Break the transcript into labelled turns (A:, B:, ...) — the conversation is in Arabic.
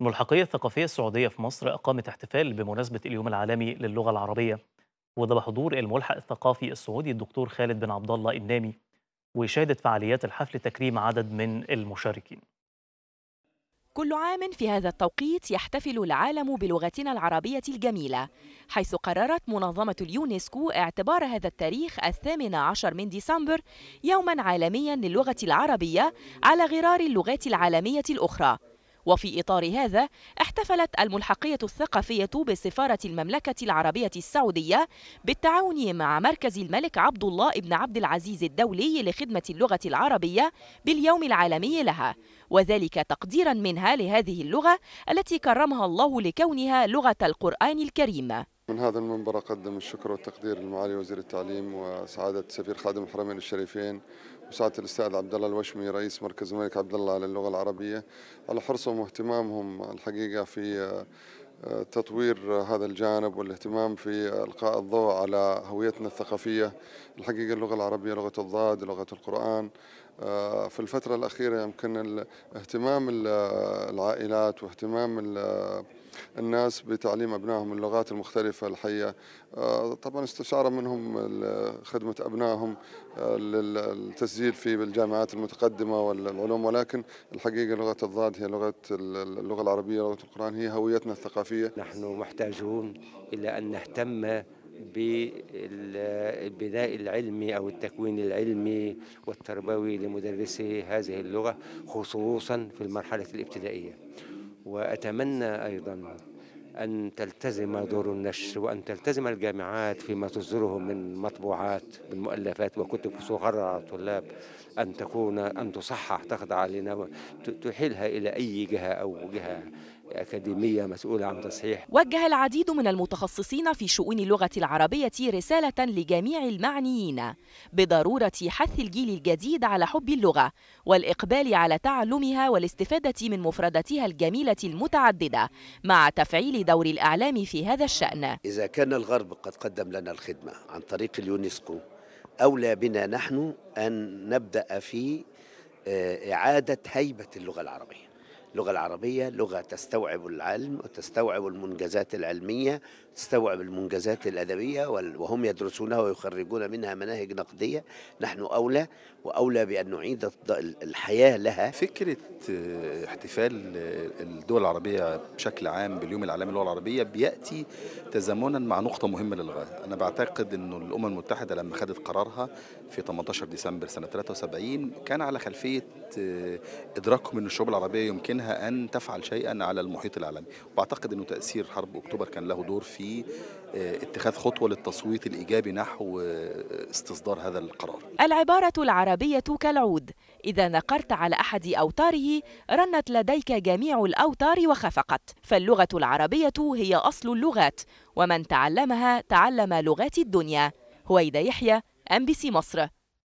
A: الملحقية الثقافية السعودية في مصر أقامت احتفال بمناسبة اليوم العالمي للغة العربية وده بحضور الملحق الثقافي السعودي الدكتور خالد بن عبد الله النامي وشهدت فعاليات الحفل تكريم عدد من المشاركين
B: كل عام في هذا التوقيت يحتفل العالم بلغتنا العربية الجميلة حيث قررت منظمة اليونسكو اعتبار هذا التاريخ الثامن عشر من ديسمبر يوما عالميا للغة العربية على غرار اللغات العالمية الأخرى وفي إطار هذا احتفلت الملحقية الثقافية بسفارة المملكة العربية السعودية بالتعاون مع مركز الملك عبد الله بن عبد العزيز الدولي لخدمة اللغة العربية باليوم العالمي لها وذلك تقديرا منها لهذه اللغة التي كرمها الله لكونها لغة القرآن الكريم
C: من هذا المنبر أقدم الشكر والتقدير لمعالي وزير التعليم وسعادة سفير خادم الحرمين الشريفين وسعادة الأستاذ عبد الله الوشمي رئيس مركز الملك عبد الله للغة العربية على حرصهم واهتمامهم الحقيقة في تطوير هذا الجانب والاهتمام في القاء الضوء على هويتنا الثقافيه الحقيقه اللغه العربيه لغه الضاد لغه القران آه، في الفتره الاخيره يمكن اهتمام العائلات واهتمام الناس بتعليم أبنائهم اللغات المختلفة الحية آه، طبعا استشارة منهم خدمة أبنائهم آه، للتسجيل في الجامعات المتقدمة والعلوم ولكن الحقيقة لغة الضاد هي لغة
D: اللغة العربية لغة القرآن هي هويتنا الثقافية الثقافية نحن محتاجون إلى أن نهتم بالبناء العلمي أو التكوين العلمي والتربوي لمدرسي هذه اللغة خصوصا في المرحلة الابتدائية وأتمنى أيضا أن تلتزم دور النشر وأن تلتزم الجامعات فيما تصدره من مطبوعات من مؤلفات وكتب صغرى على الطلاب أن تكون أن تصحح تخضع لنا تحيلها إلى أي جهة أو جهة أكاديمية مسؤولة عن تصحيح
B: وجه العديد من المتخصصين في شؤون اللغة العربية رسالة لجميع المعنيين بضرورة حث الجيل الجديد على حب اللغة والإقبال على تعلمها والاستفادة من مفرداتها الجميلة المتعددة مع تفعيل دور الإعلام في هذا الشأن
E: إذا كان الغرب قد قدم لنا الخدمة عن طريق اليونسكو أولى بنا نحن أن نبدأ في آه، إعادة هيبة اللغة العربية اللغة العربية لغة تستوعب العلم وتستوعب المنجزات العلمية تستوعب المنجزات الأدبية وهم يدرسونها ويخرجون منها مناهج نقدية نحن أولى
A: وأولى بأن نعيد الحياة لها فكرة آه، احتفال آه، الدول العربية بشكل عام باليوم العالمي للغة العربية بيأتي تزامنا مع نقطة مهمة للغاية أنا بعتقد أن الأمم المتحدة لما خدت قرارها في 18 ديسمبر سنة 73 كان على خلفية آه، إدراكهم أن الشعوب العربية يمكنها منها أن تفعل شيئا على المحيط العالمي وأعتقد أنه تأثير حرب أكتوبر كان له دور في آه، اتخاذ خطوة للتصويت الإيجابي نحو آه، استصدار هذا القرار
B: العبارة العربية كالعود إذا نقرت على أحد أوتاره رنت لديك جميع الأوتار وخفقت فاللغة العربية هي أصل اللغات ومن تعلمها تعلم لغات الدنيا هويدا يحيى أم بي سي مصر